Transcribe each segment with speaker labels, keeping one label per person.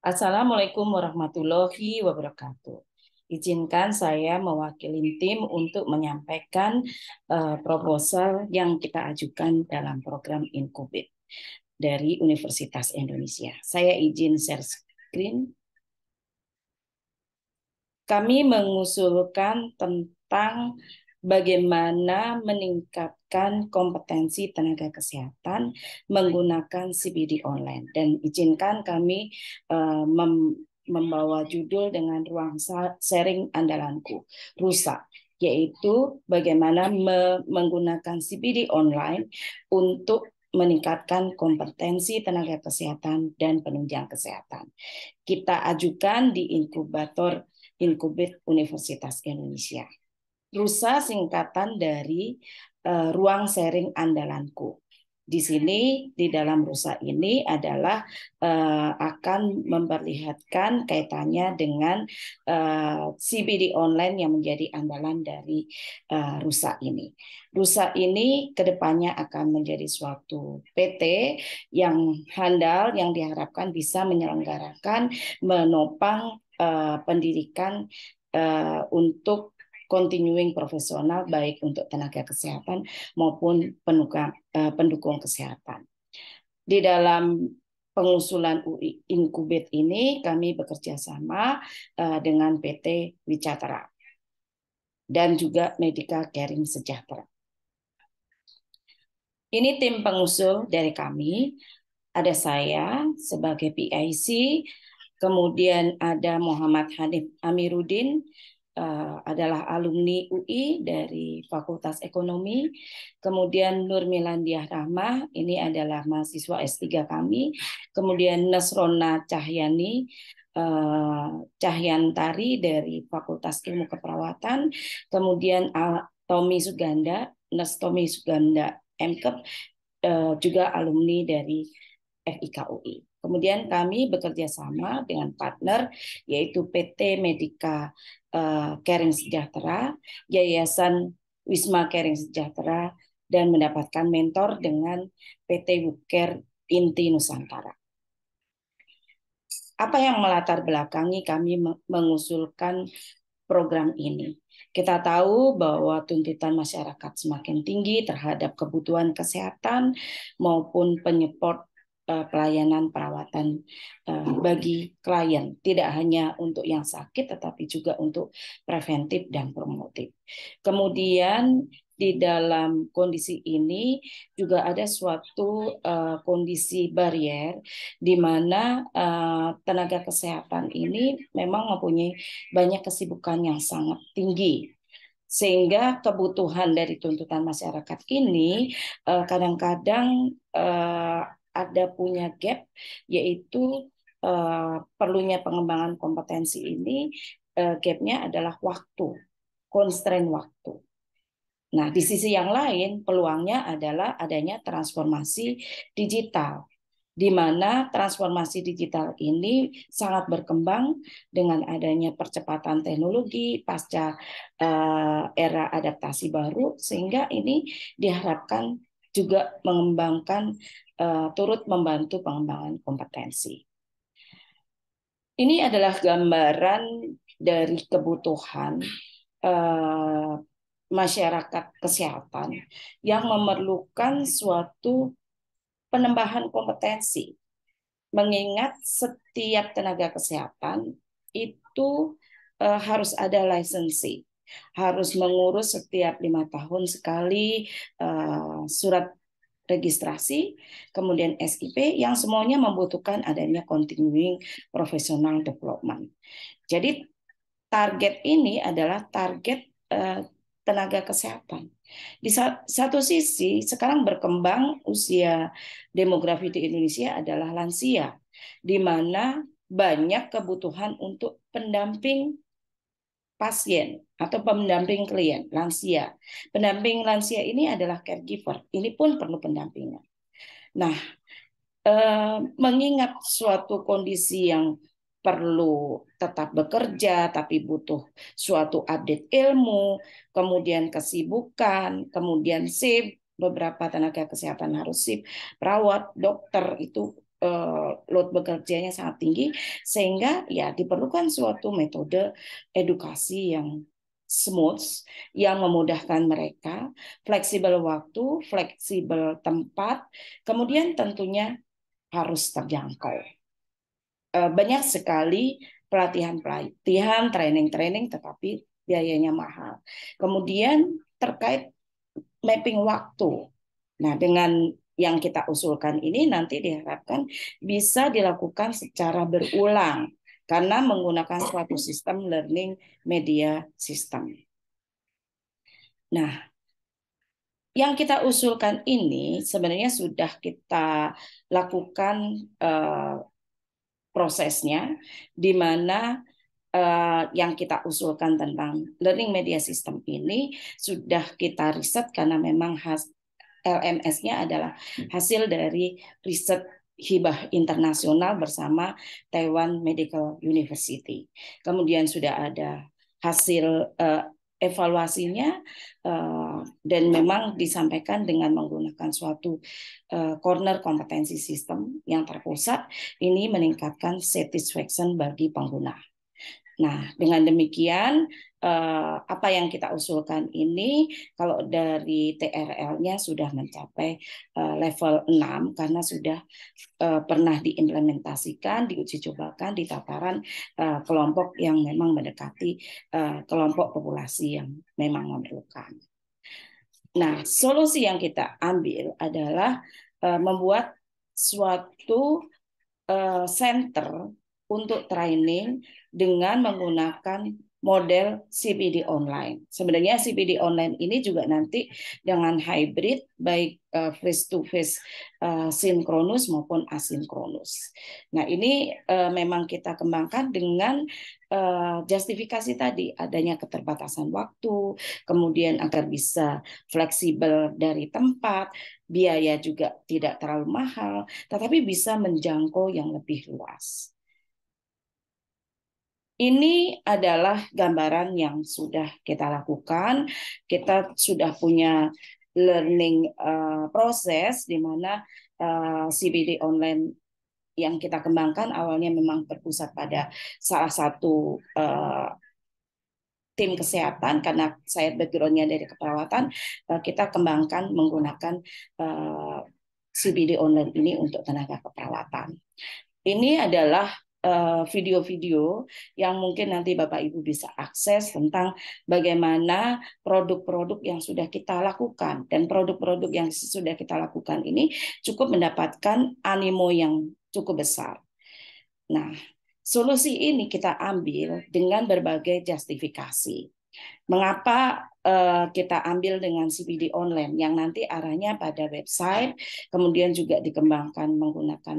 Speaker 1: Assalamualaikum warahmatullahi wabarakatuh. Izinkan saya mewakili tim untuk menyampaikan uh, proposal yang kita ajukan dalam program Inkubit dari Universitas Indonesia. Saya izin share screen. Kami mengusulkan tentang bagaimana meningkatkan kompetensi tenaga kesehatan menggunakan CBD online dan izinkan kami eh, membawa judul dengan ruang sharing andalanku rusak yaitu bagaimana menggunakan CBD online untuk meningkatkan kompetensi tenaga kesehatan dan penunjang kesehatan. Kita ajukan di inkubator Inkubit Universitas Indonesia rusa singkatan dari uh, ruang sharing andalanku. Di sini di dalam rusa ini adalah uh, akan memperlihatkan kaitannya dengan uh, eh, CBD online yang menjadi andalan dari uh, rusa ini. Rusa ini kedepannya akan menjadi suatu PT yang handal yang diharapkan bisa menyelenggarakan menopang uh, pendidikan uh, untuk continuing profesional baik untuk tenaga kesehatan maupun penuka, eh, pendukung kesehatan. Di dalam pengusulan UI Incubate ini kami bekerja sama eh, dengan PT Wicatara dan juga Medical Caring Sejahtera. Ini tim pengusul dari kami. Ada saya sebagai PIC, kemudian ada Muhammad Hanif Amiruddin Eh, adalah alumni UI dari Fakultas Ekonomi. Kemudian Nur Milandiah Rahmah, ini adalah mahasiswa S3 kami. Kemudian Nasrona Cahyani, eh, Cahyantari dari Fakultas Ilmu Keperawatan. Kemudian Tommy Suganda, Nes Tommy Suganda MKEP, eh, juga alumni dari FIKUI. Kemudian kami bekerja sama dengan partner yaitu PT Medika eh, Caring Sejahtera, Yayasan Wisma Caring Sejahtera, dan mendapatkan mentor dengan PT Wuker Inti Nusantara. Apa yang melatar belakangi kami mengusulkan program ini? Kita tahu bahwa tuntutan masyarakat semakin tinggi terhadap kebutuhan kesehatan maupun penyeport Eh, pelayanan perawatan eh, iya, bagi iya. klien, tidak hanya untuk yang sakit, tetapi juga untuk preventif dan promotif. Kemudian di dalam kondisi ini juga ada suatu eh, kondisi barrier di mana tenaga kesehatan ini memang mempunyai banyak kesibukan yang sangat tinggi sehingga kebutuhan dari tuntutan masyarakat ini kadang-kadang ada punya gap yaitu uh, perlunya pengembangan kompetensi ini uh, gapnya adalah waktu, constraint waktu. Nah, di sisi yang lain peluangnya adalah adanya transformasi digital di mana transformasi digital ini sangat berkembang dengan adanya percepatan teknologi pasca eh, era adaptasi baru sehingga ini diharapkan juga mengembangkan uh, turut membantu pengembangan kompetensi. Ini adalah gambaran dari kebutuhan uh, masyarakat kesehatan yang memerlukan suatu penambahan kompetensi. Mengingat setiap tenaga kesehatan itu uh, harus ada lisensi harus mengurus setiap lima tahun sekali uh, surat registrasi, kemudian SIP yang semuanya membutuhkan adanya continuing professional development. Jadi target ini adalah target uh, tenaga kesehatan. Di satu sisi sekarang berkembang usia demografi di Indonesia adalah lansia, di mana banyak kebutuhan untuk pendamping pasien atau pendamping klien lansia. Pendamping lansia ini adalah caregiver. Ini pun perlu pendampingan. Nah, eh, mengingat suatu kondisi yang perlu tetap bekerja tapi butuh suatu update ilmu, kemudian kesibukan, kemudian sip beberapa tenaga kesehatan harus sip, perawat, dokter itu eh, load bekerjanya sangat tinggi sehingga ya diperlukan suatu metode edukasi yang smooth yang memudahkan mereka, fleksibel waktu, fleksibel tempat, kemudian tentunya harus terjangkau. Eh, banyak sekali pelatihan-pelatihan, training-training, tetapi biayanya mahal. Kemudian terkait mapping waktu. Nah, dengan yang kita usulkan ini nanti diharapkan bisa dilakukan secara berulang karena menggunakan suatu sistem learning media system. Nah, yang kita usulkan ini sebenarnya sudah kita lakukan uh, prosesnya, di mana uh, yang kita usulkan tentang learning media system ini sudah kita riset karena memang has, LMS-nya adalah hasil dari riset hibah internasional bersama Taiwan Medical University. Kemudian sudah ada hasil uh, evaluasinya uh, dan memang disampaikan dengan menggunakan suatu uh, corner kompetensi sistem yang terpusat ini meningkatkan satisfaction bagi pengguna. Nah, dengan demikian eh, apa yang kita usulkan ini kalau dari TRL-nya sudah mencapai eh, level 6 karena sudah eh, pernah diimplementasikan, diuji cobakan di tataran kelompok yang memang mendekati kelompok populasi yang memang memerlukan. Nah, solusi yang kita ambil adalah membuat suatu center untuk training dengan menggunakan model CPD online. Sebenarnya CPD online ini juga nanti dengan hybrid baik eh, face to face eh, sinkronus maupun asinkronus. Nah, ini eh, memang kita kembangkan dengan justifikasi tadi adanya keterbatasan waktu, kemudian agar bisa fleksibel dari tempat, biaya juga tidak terlalu mahal, tetapi bisa menjangkau yang lebih luas. Ini adalah gambaran yang sudah kita lakukan. Kita sudah punya learning uh, eh, proses di mana uh, eh, CBD online yang kita kembangkan awalnya memang berpusat pada salah satu uh, tim kesehatan karena saya backgroundnya dari keperawatan kita kembangkan menggunakan uh, CBD online ini untuk tenaga keperawatan. Ini adalah Eh, video-video yang mungkin nanti Bapak Ibu bisa akses tentang bagaimana produk-produk yang sudah kita lakukan dan produk-produk yang sudah kita lakukan ini cukup mendapatkan animo yang cukup besar. Nah, solusi ini kita ambil dengan berbagai justifikasi. Mengapa uh, kita ambil dengan CBD online yang nanti arahnya pada website, kemudian juga dikembangkan menggunakan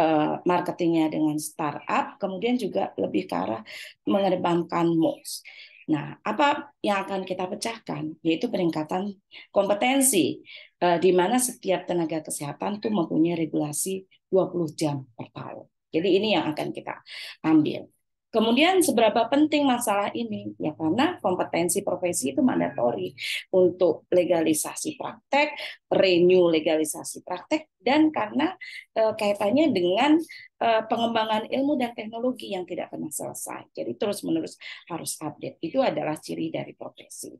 Speaker 1: uh, marketingnya dengan startup, kemudian juga lebih ke arah mengedepankan MOOCs. Nah, apa yang akan kita pecahkan? Yaitu peningkatan kompetensi, uh, di mana setiap tenaga kesehatan itu mempunyai regulasi 20 jam per tahun. Jadi ini yang akan kita ambil. Kemudian seberapa penting masalah ini? Ya karena kompetensi profesi itu mandatori untuk legalisasi praktek, renew legalisasi praktek, dan karena e, kaitannya dengan e, pengembangan ilmu dan teknologi yang tidak pernah selesai. Jadi terus-menerus harus update. Itu adalah ciri dari profesi.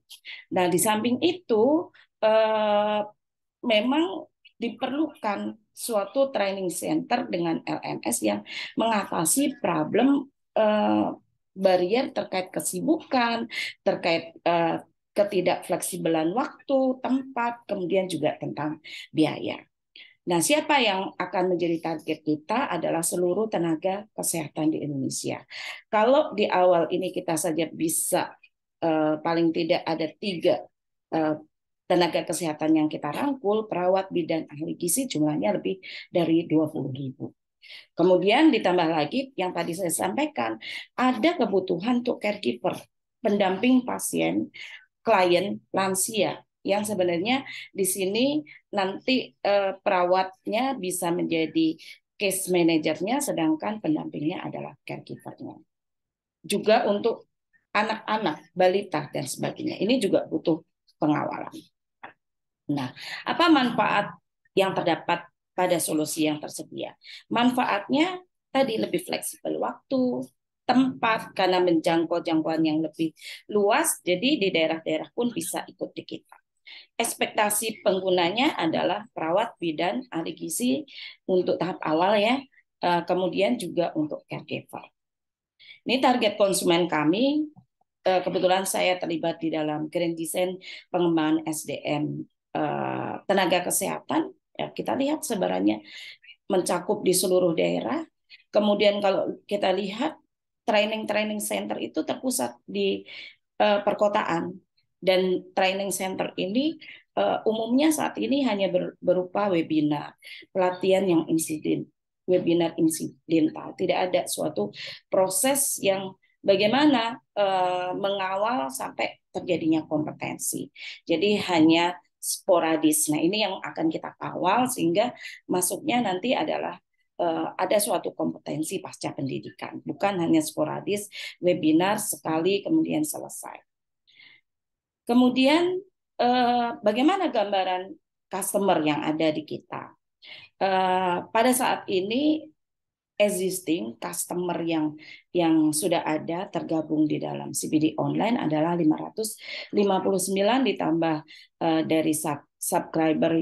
Speaker 1: Nah di samping itu e, memang diperlukan suatu training center dengan LMS yang mengatasi problem Eh, barier terkait kesibukan, terkait uh, ketidakfleksibelan waktu, tempat, kemudian juga tentang biaya. Nah, siapa yang akan menjadi target kita adalah seluruh tenaga kesehatan di Indonesia. Kalau di awal ini kita saja bisa eh, paling tidak ada tiga tenaga kesehatan yang kita rangkul, perawat, bidan, ahli gizi jumlahnya lebih dari 20 ribu. Kemudian ditambah lagi yang tadi saya sampaikan, ada kebutuhan untuk caregiver, pendamping pasien, klien lansia yang sebenarnya di sini nanti eh, perawatnya bisa menjadi case manajernya sedangkan pendampingnya adalah caregivernya. Juga untuk anak-anak, balita dan sebagainya. Ini juga butuh pengawalan. Nah, apa manfaat yang terdapat pada solusi yang tersedia. Manfaatnya tadi lebih fleksibel waktu, tempat karena menjangkau jangkauan yang lebih luas, jadi di daerah-daerah pun bisa ikut di kita. Ekspektasi penggunanya adalah perawat, bidan, ahli gizi untuk tahap awal ya, eh, kemudian juga untuk caregiver. Ini target konsumen kami. Eh, kebetulan saya terlibat di dalam grand design pengembangan SDM eh, tenaga kesehatan Ya, kita lihat sebarannya mencakup di seluruh daerah. Kemudian kalau kita lihat training-training center itu terpusat di uh, perkotaan dan training center ini uh, umumnya saat ini hanya ber, berupa webinar, pelatihan yang insiden, webinar insidental. Tidak ada suatu proses yang bagaimana uh, mengawal sampai terjadinya kompetensi. Jadi hanya sporadis. Nah, ini yang akan kita kawal sehingga masuknya nanti adalah eh, ada suatu kompetensi pasca pendidikan, bukan hanya sporadis webinar sekali kemudian selesai. Kemudian eh, bagaimana gambaran customer yang ada di kita? Eh, pada saat ini existing customer yang yang sudah ada tergabung di dalam CBD online adalah 559 ditambah uh, dari sub subscriber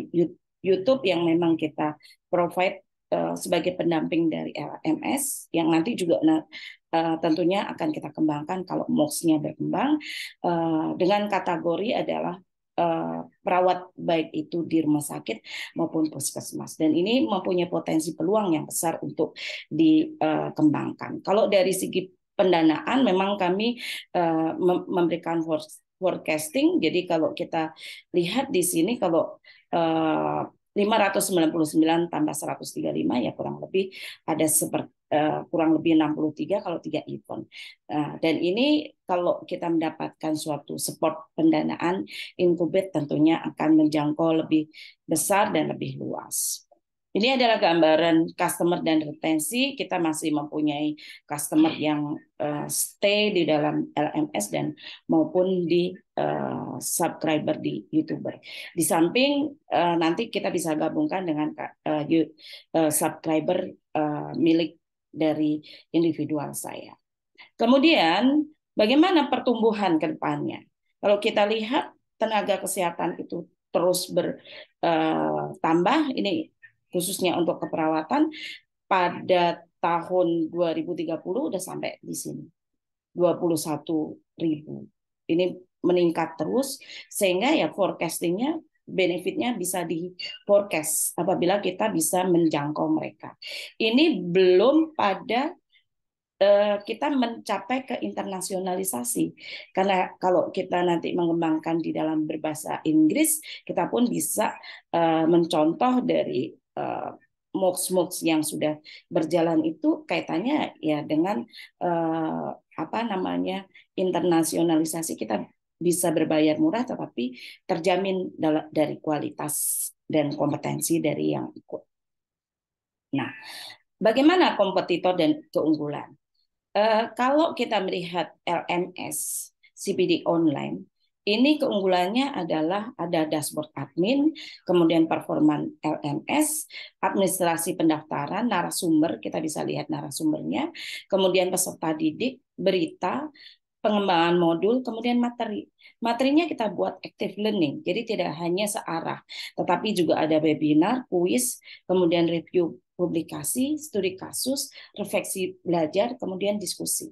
Speaker 1: YouTube yang memang kita provide uh, sebagai pendamping dari LMS yang nanti juga uh, tentunya akan kita kembangkan kalau MOOCs-nya berkembang uh, dengan kategori adalah Eh, perawat baik itu di rumah sakit maupun puskesmas dan ini mempunyai potensi peluang yang besar untuk dikembangkan. Kalau dari segi pendanaan memang kami eh, memberikan forecasting jadi kalau kita lihat di sini kalau eh, 599 tambah 135 ya kurang lebih ada seperti Uh, eh, kurang lebih 63 kalau tiga event. Eh, dan ini kalau kita mendapatkan suatu support pendanaan, incubate tentunya akan menjangkau lebih besar dan lebih luas. Ini adalah gambaran customer dan retensi. Kita masih mempunyai customer yang eh, stay di dalam LMS dan maupun di Eh, subscriber di YouTuber. Di samping eh, nanti kita bisa gabungkan dengan eh, subscriber milik dari individual saya. Kemudian bagaimana pertumbuhan ke depannya? Kalau kita lihat tenaga kesehatan itu terus bertambah ini khususnya untuk keperawatan pada tahun 2030 udah sampai di sini 21 ribu ini meningkat terus sehingga ya forecastingnya benefitnya bisa di forecast apabila kita bisa menjangkau mereka. Ini belum pada eh, kita mencapai ke internasionalisasi karena kalau kita nanti mengembangkan di dalam berbahasa Inggris kita pun bisa eh, mencontoh dari eh, mox-mox yang sudah berjalan itu kaitannya ya dengan apa namanya internasionalisasi kita bisa berbayar murah tetapi terjamin dari kualitas dan kompetensi dari yang ikut. Nah, bagaimana kompetitor dan keunggulan? Uh, kalau kita melihat LMS CPD online, ini keunggulannya adalah ada dashboard admin, kemudian performan LMS, administrasi pendaftaran, narasumber, kita bisa lihat narasumbernya, kemudian peserta didik, berita, pengembangan modul, kemudian materi. Materinya kita buat active learning, jadi tidak hanya searah, tetapi juga ada webinar, kuis, kemudian review publikasi, studi kasus, refleksi belajar, kemudian diskusi.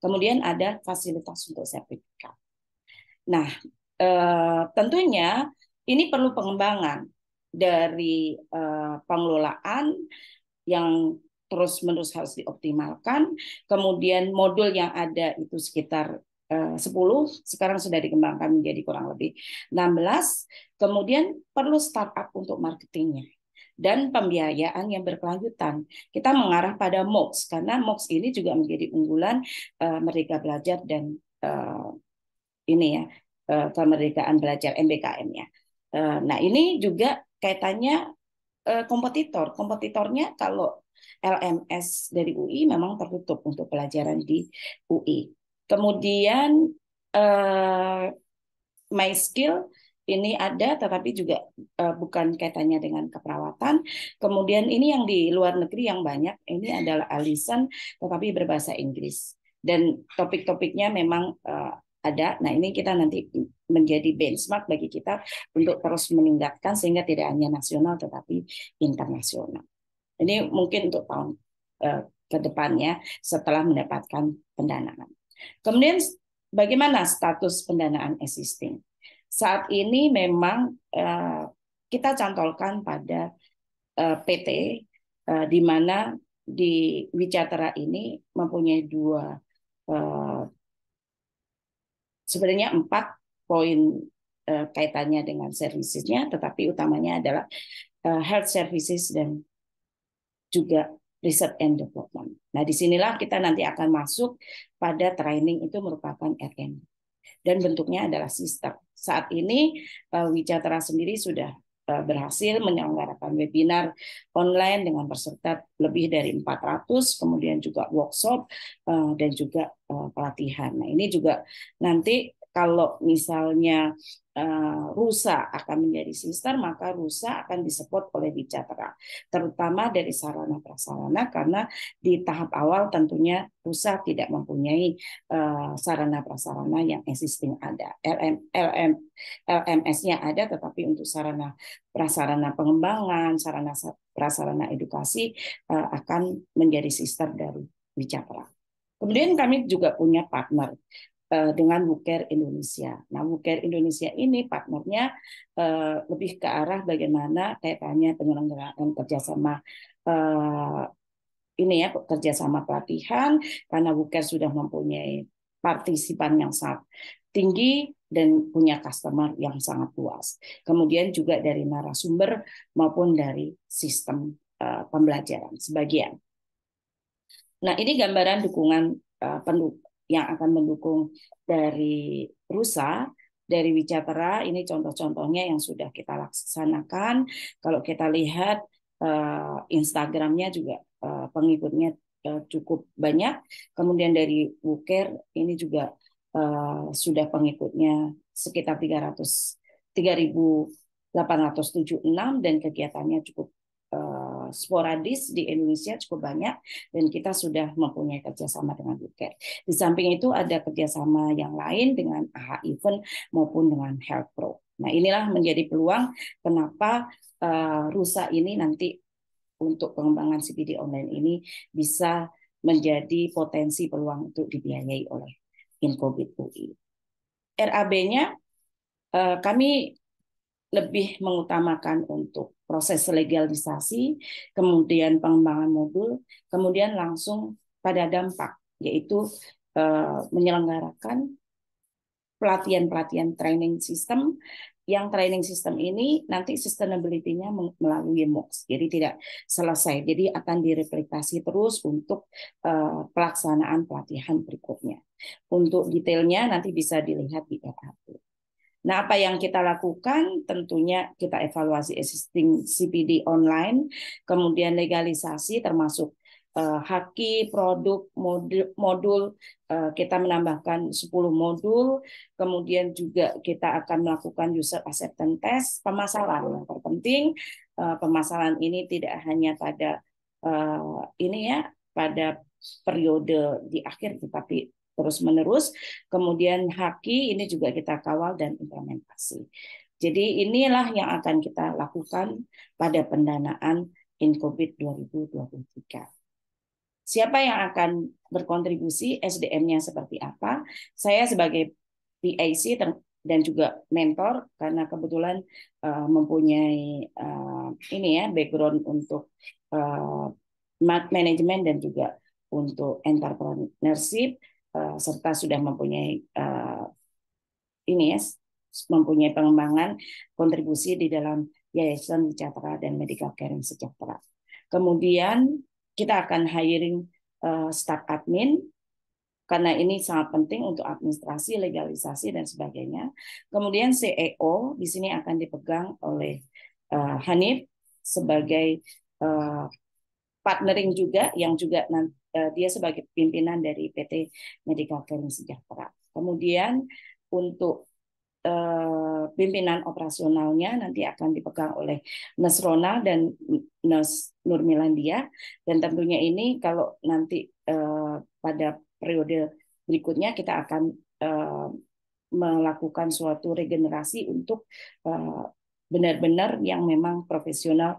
Speaker 1: Kemudian ada fasilitas untuk sertifikat. Nah, eh, tentunya ini perlu pengembangan dari eh, pengelolaan yang terus-menerus harus dioptimalkan. Kemudian modul yang ada itu sekitar 10, eh, sekarang sudah dikembangkan menjadi kurang lebih 16. Kemudian perlu startup untuk marketingnya dan pembiayaan yang berkelanjutan. Kita mengarah pada MOOCs karena MOOCs ini juga menjadi unggulan uh, Merdeka Belajar dan uh, ini ya uh, kemerdekaan belajar MBKM nya Uh, nah, ini juga kaitannya Eh, kompetitor. Kompetitornya kalau LMS dari UI memang tertutup untuk pelajaran di UI. Kemudian uh, eh, my skill ini ada tetapi juga uh, bukan kaitannya dengan keperawatan. Kemudian ini yang di luar negeri yang banyak ini adalah Alison tetapi berbahasa Inggris dan topik-topiknya memang uh, ada. Nah, ini kita nanti menjadi benchmark bagi kita untuk terus meningkatkan sehingga tidak hanya nasional tetapi internasional. Ini mungkin untuk tahun eh, ke depannya setelah mendapatkan pendanaan. Kemudian bagaimana status pendanaan existing? Saat ini memang eh, kita cantolkan pada eh, PT eh, di mana di Wicatara ini mempunyai dua Sebenarnya empat poin uh, kaitannya dengan servisnya, tetapi utamanya adalah uh, health services dan juga research and development. Nah, disinilah kita nanti akan masuk pada training itu merupakan R&D dan bentuknya adalah sistem. Saat ini uh, eh, Wijatara sendiri sudah berhasil menyelenggarakan webinar online dengan peserta lebih dari 400, kemudian juga workshop eh, dan juga eh, pelatihan. Nah, ini juga nanti kalau misalnya uh, rusa akan menjadi sister, maka rusa akan disupport oleh bicara, terutama dari sarana prasarana karena di tahap awal tentunya rusa tidak mempunyai uh, sarana prasarana yang existing ada. LM, LM, LMS-nya ada, tetapi untuk sarana prasarana pengembangan, sarana prasarana edukasi uh, akan menjadi sister dari bicara. Kemudian kami juga punya partner Eh, dengan Muker Indonesia. Nah, Muker Indonesia ini partnernya eh, lebih ke arah bagaimana kaitannya penyelenggaraan kerjasama eh, ini ya kerjasama pelatihan karena Muker sudah mempunyai partisipan yang sangat tinggi dan punya customer yang sangat luas. Kemudian juga dari narasumber maupun dari sistem pembelajaran sebagian. Nah, ini gambaran dukungan yang akan mendukung dari Rusa dari Wijatera ini contoh-contohnya yang sudah kita laksanakan. Kalau kita lihat uh, Instagramnya juga uh, pengikutnya uh, cukup banyak. Kemudian dari Wuker ini juga uh, sudah pengikutnya sekitar 300 3876 dan kegiatannya cukup sporadis di Indonesia cukup banyak dan kita sudah mempunyai kerjasama dengan UKET. Di samping itu ada kerjasama yang lain dengan Ah Event maupun dengan Health Pro. Nah inilah menjadi peluang kenapa eh, rusa ini nanti untuk pengembangan CBD online ini bisa menjadi potensi peluang untuk dibiayai oleh Inkobit UI. RAB-nya eh, kami lebih mengutamakan untuk proses legalisasi, kemudian pengembangan modul, kemudian langsung pada dampak, yaitu eh, menyelenggarakan pelatihan-pelatihan training system yang training system ini nanti sustainability-nya melalui MOOCs. Jadi tidak selesai. Jadi akan direplikasi terus untuk eh, pelaksanaan pelatihan berikutnya. Untuk detailnya nanti bisa dilihat di RAP. Nah, apa yang kita lakukan tentunya kita evaluasi existing CPD online, kemudian legalisasi termasuk uh, haki, produk, modul, modul uh, kita menambahkan 10 modul, kemudian juga kita akan melakukan user acceptance test, pemasaran yang terpenting, uh, eh, pemasaran ini tidak hanya pada uh, ini ya, pada periode di akhir tetapi terus-menerus. Kemudian haki ini juga kita kawal dan implementasi. Jadi inilah yang akan kita lakukan pada pendanaan Inkubit 2023. Siapa yang akan berkontribusi, SDM-nya seperti apa? Saya sebagai PIC dan juga mentor karena kebetulan uh, mempunyai uh, ini ya background untuk uh, eh, manajemen dan juga untuk entrepreneurship Eh, serta sudah mempunyai uh, ini ya mempunyai pengembangan kontribusi di dalam Yayasan Sejahtera dan Medical Caring Sejahtera. Kemudian kita akan hiring uh, eh, staff admin karena ini sangat penting untuk administrasi, legalisasi dan sebagainya. Kemudian CEO di sini akan dipegang oleh uh, Hanif sebagai uh, partnering juga yang juga nanti Eh, dia sebagai pimpinan dari PT Medical Care Sejahtera. Kemudian untuk eh, pimpinan operasionalnya nanti akan dipegang oleh Nes Rona dan Nes Nurmilandia dan tentunya ini kalau nanti eh, pada periode berikutnya kita akan melakukan suatu regenerasi untuk benar-benar yang memang profesional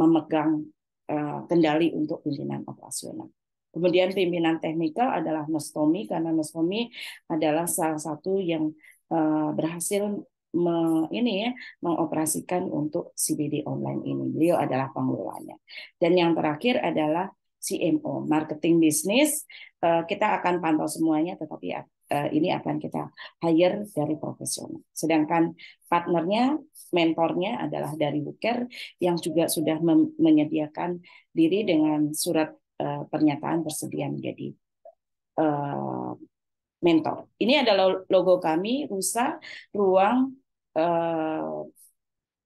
Speaker 1: memegang Eh, kendali untuk pimpinan operasional. Kemudian pimpinan teknikal adalah Nostomi karena Nostomi adalah salah satu yang eh, berhasil me, ini ya, mengoperasikan untuk CBD online ini. Beliau adalah pengelolanya. Dan yang terakhir adalah CMO, marketing bisnis. Eh, kita akan pantau semuanya, tetapi ya, Eh, ini akan kita hire dari profesional. Sedangkan partnernya, mentornya adalah dari Booker yang juga sudah menyediakan diri dengan surat eh, pernyataan bersedia menjadi eh, mentor. Ini adalah logo kami, Rusa Ruang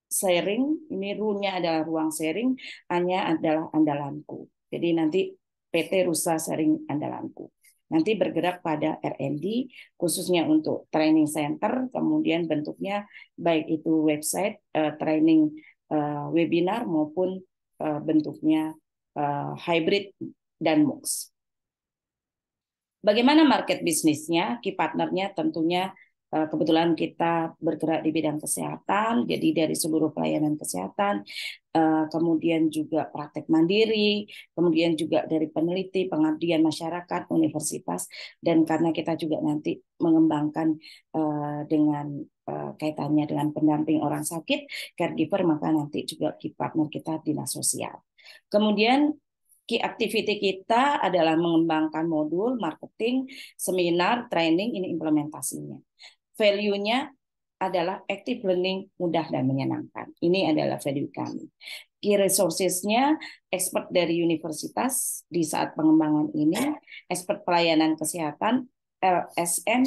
Speaker 1: Sharing. Ini runya adalah ruang sharing, hanya adalah andalanku. Jadi nanti PT Rusa Sharing Andalanku nanti bergerak pada R&D khususnya untuk training center kemudian bentuknya baik itu website eh, training eh, webinar maupun eh, bentuknya hybrid dan MOOCs. Bagaimana market bisnisnya? Key partnernya tentunya kebetulan kita bergerak di bidang kesehatan, jadi dari seluruh pelayanan kesehatan Eh, kemudian juga praktek mandiri, kemudian juga dari peneliti, pengabdian masyarakat, universitas, dan karena kita juga nanti mengembangkan eh, dengan eh, kaitannya dengan pendamping orang sakit, caregiver, maka nanti juga di partner kita dinas sosial. Kemudian key activity kita adalah mengembangkan modul marketing, seminar, training, ini implementasinya. Value-nya adalah active learning mudah dan menyenangkan. Ini adalah value kami. Key resourcesnya expert dari universitas di saat pengembangan ini, expert pelayanan kesehatan, LSM,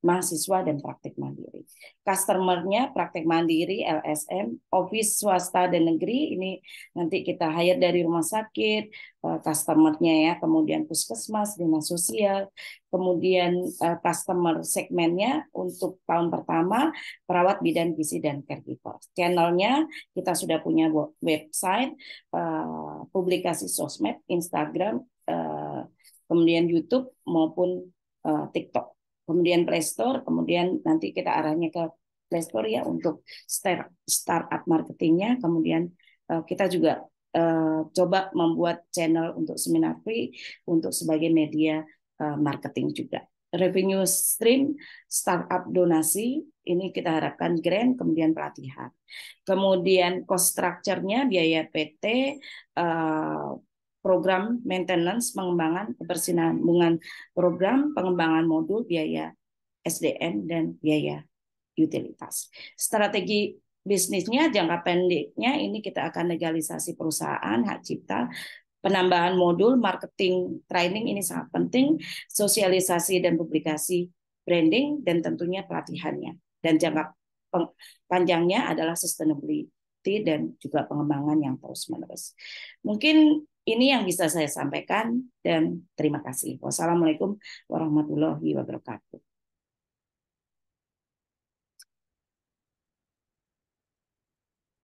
Speaker 1: mahasiswa dan praktik mandiri. Customernya praktik mandiri, LSM, office swasta dan negeri ini nanti kita hire dari rumah sakit, eh, customernya ya, kemudian puskesmas, dinas sosial, kemudian eh, customer segmennya untuk tahun pertama perawat bidan gizi dan caregiver. Channelnya kita sudah punya website, eh, publikasi sosmed, Instagram, kemudian YouTube maupun TikTok kemudian Play Store, kemudian nanti kita arahnya ke Play Store ya untuk start startup marketingnya, kemudian uh, kita juga uh, coba membuat channel untuk seminar free untuk sebagai media uh, marketing juga. Revenue stream startup donasi ini kita harapkan grant kemudian pelatihan. Kemudian cost structure-nya biaya PT program maintenance pengembangan kebersinambungan program pengembangan modul biaya SDM dan biaya utilitas. Strategi bisnisnya jangka pendeknya ini kita akan legalisasi perusahaan hak cipta penambahan modul marketing training ini sangat penting sosialisasi dan publikasi branding dan tentunya pelatihannya dan jangka panjangnya adalah sustainability dan juga pengembangan yang terus menerus mungkin ini yang bisa saya sampaikan dan terima kasih. Wassalamualaikum warahmatullahi wabarakatuh.